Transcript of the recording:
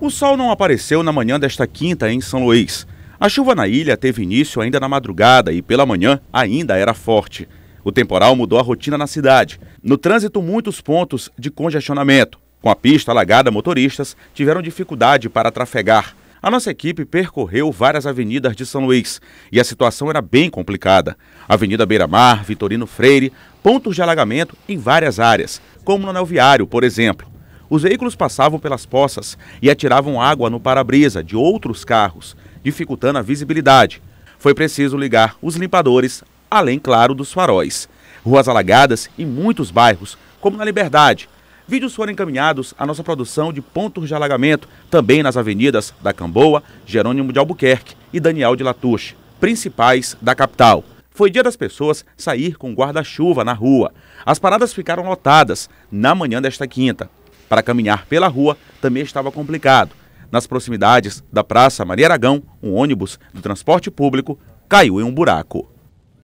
O sol não apareceu na manhã desta quinta em São Luís. A chuva na ilha teve início ainda na madrugada e pela manhã ainda era forte. O temporal mudou a rotina na cidade. No trânsito, muitos pontos de congestionamento. Com a pista alagada, motoristas tiveram dificuldade para trafegar. A nossa equipe percorreu várias avenidas de São Luís e a situação era bem complicada. Avenida Beira-Mar, Vitorino Freire, pontos de alagamento em várias áreas, como no anel viário, por exemplo. Os veículos passavam pelas poças e atiravam água no para-brisa de outros carros, dificultando a visibilidade. Foi preciso ligar os limpadores, além, claro, dos faróis. Ruas alagadas em muitos bairros, como na Liberdade. Vídeos foram encaminhados à nossa produção de pontos de alagamento, também nas avenidas da Camboa, Jerônimo de Albuquerque e Daniel de Latouche, principais da capital. Foi dia das pessoas sair com guarda-chuva na rua. As paradas ficaram lotadas na manhã desta quinta para caminhar pela rua também estava complicado. Nas proximidades da Praça Maria Aragão, um ônibus do transporte público caiu em um buraco.